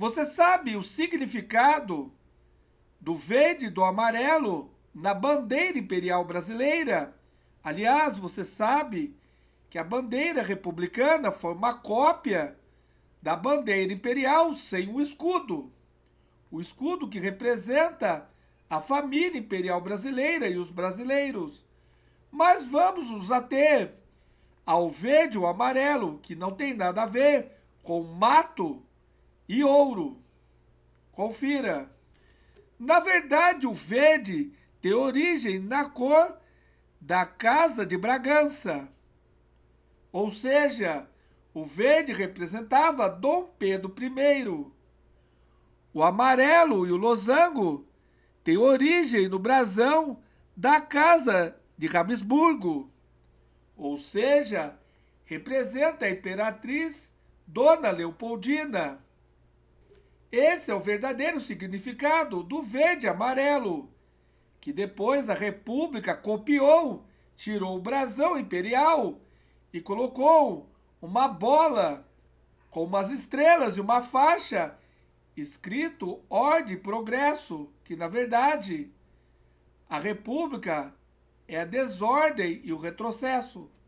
Você sabe o significado do verde e do amarelo na bandeira imperial brasileira? Aliás, você sabe que a bandeira republicana foi uma cópia da bandeira imperial sem o escudo. O escudo que representa a família imperial brasileira e os brasileiros. Mas vamos nos ater ao verde ou amarelo, que não tem nada a ver com o mato e ouro. Confira. Na verdade, o verde tem origem na cor da casa de Bragança. Ou seja, o verde representava Dom Pedro I. O amarelo e o losango têm origem no brasão da casa de Habsburgo. Ou seja, representa a imperatriz Dona Leopoldina. Esse é o verdadeiro significado do verde amarelo, que depois a República copiou, tirou o brasão imperial e colocou uma bola com umas estrelas e uma faixa escrito Ordem e Progresso, que na verdade a República é a desordem e o retrocesso.